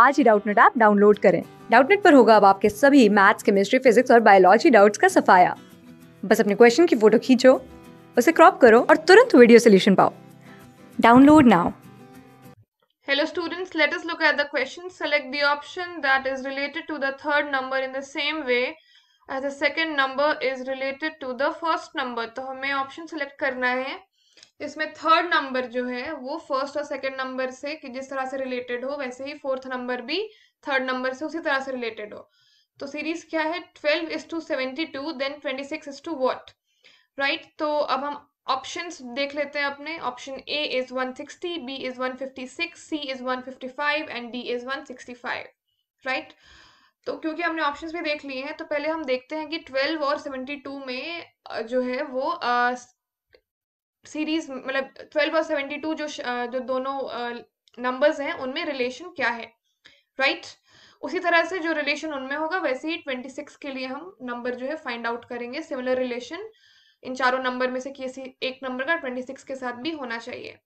आज ही Doubtnut app download करें डाउटनेट पर होगा अब आपके सभी मैथ्स केमिस्ट्री फिजिक्स और बायोलॉजी डाउट्स का सफाया बस अपने क्वेश्चन की फोटो खींचो उसे क्रॉप करो और तुरंत वीडियो सोल्यूशन पाओ download now Hello students, let us look at the question. Select the option that is related to the third number in the same way as the second number is related to the first number. तो हमें option select करना है इसमें third number जो है वो first और second number से कि जिस तरह से रिलेटेड हो वैसे ही फोर्थ नंबर भी थर्ड नंबर से उसी तरह से रिलेटेड हो तो सीरीज क्या है twelve is to seventy two then twenty six is to what right तो अब हम ऑप्शंस देख लेते हैं अपने option A is one sixty B is one fifty six C is one fifty five and D is one sixty five right तो क्योंकि हमने ऑप्शंस भी देख लिए हैं तो पहले हम देखते हैं कि ट्वेल्व और सेवेंटी टू में जो है वो सीरीज मतलब ट्वेल्व और सेवेंटी टू जो जो दोनों नंबर्स हैं उनमें रिलेशन क्या है राइट right? उसी तरह से जो रिलेशन उनमें होगा वैसे ही ट्वेंटी सिक्स के लिए हम नंबर जो है फाइंड आउट करेंगे सिमिलर रिलेशन इन चारों नंबर में से किसी एक नंबर का ट्वेंटी सिक्स के साथ भी होना चाहिए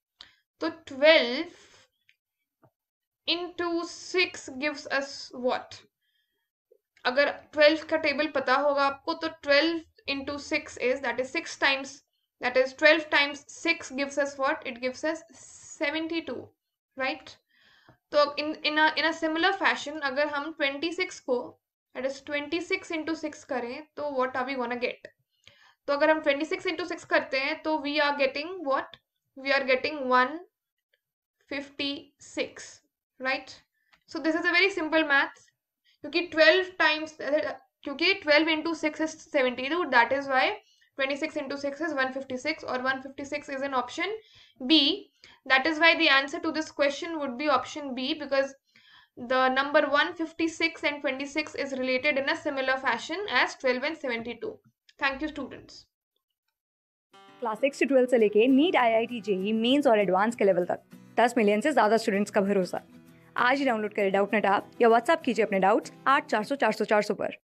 तो twelve into six gives us what अगर ट्वेल्व का टेबल पता होगा आपको तो twelve into six is that is six times that is 12 times 6 gives us what it gives us 72 right तो इन इन इन अ सिमिलर फैशन अगर हम 26 को दैट इज 26 इंटू सिक्स करें तो what are we gonna get तो अगर हम 26 इंटू सिक्स करते हैं तो we are getting what we are getting 156 right so this is a very simple math क्योंकि 12 टाइम्स क्योंकि 12 into six is seventy two that is why 26 into 6 is 156 or 156 is an option B. That is why the answer to this question would be option B because the number 156 and 26 is related in a similar fashion as 12 and 72. Thank you students. Class 6 to 12 से लेके NEET, IIT, JEE, mains JEE mains और advance के level तक 10 million से ज़्यादा students का भरोसा आज ही डाउनलोड करें डाउट नेट आप या व्हाट्सअप कीजिए अपने पर